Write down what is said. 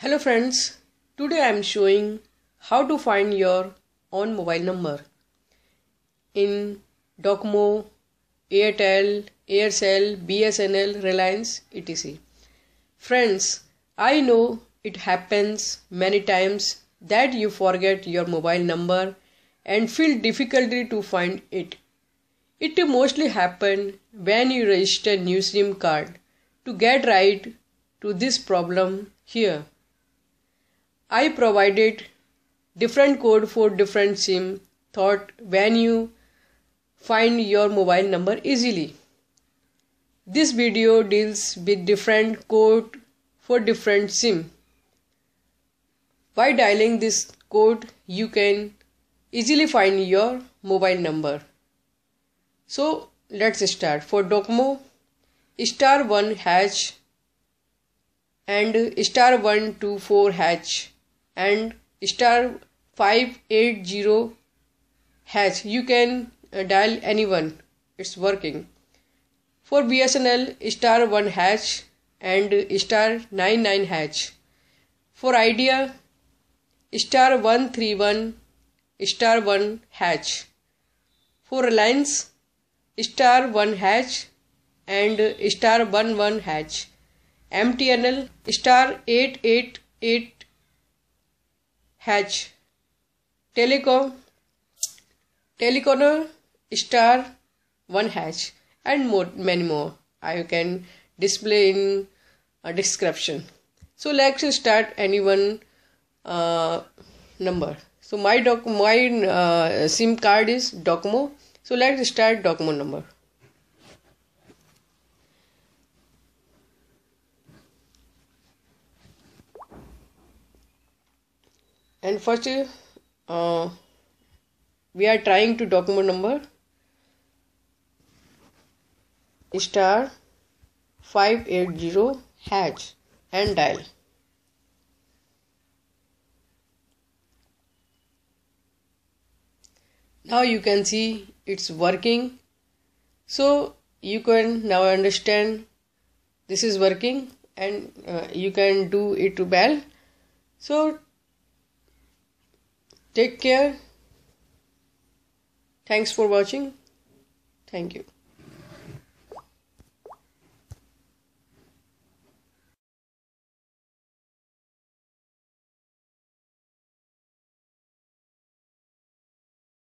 Hello friends, today I am showing how to find your own mobile number in Docomo, Airtel, Aircel, BSNL, Reliance, etc. Friends, I know it happens many times that you forget your mobile number and feel difficulty to find it. It mostly happen when you register new SIM card. To get right to this problem here I provided different code for different SIM thought when you find your mobile number easily. This video deals with different code for different SIM. By dialing this code you can easily find your mobile number. So let's start. For Docomo star 1 hash and star 124 hash and star 580 hash you can uh, dial anyone it's working for bsnl star 1 hash and star 99 hash for idea star 131 star 1 hash for reliance star 1 hash and star 11 hash mtnl star 888 H. Telecom, Telecorner, Star, 1 hash and more, many more. I ah, can display in a description. So let's start any one uh, number. So my doc my uh, SIM card is docmo. So let's start Docomo number. and first uh, we are trying to document number star 580 hatch and dial now you can see it's working so you can now understand this is working and uh, you can do it to bell so Take care. Thanks for watching. Thank you.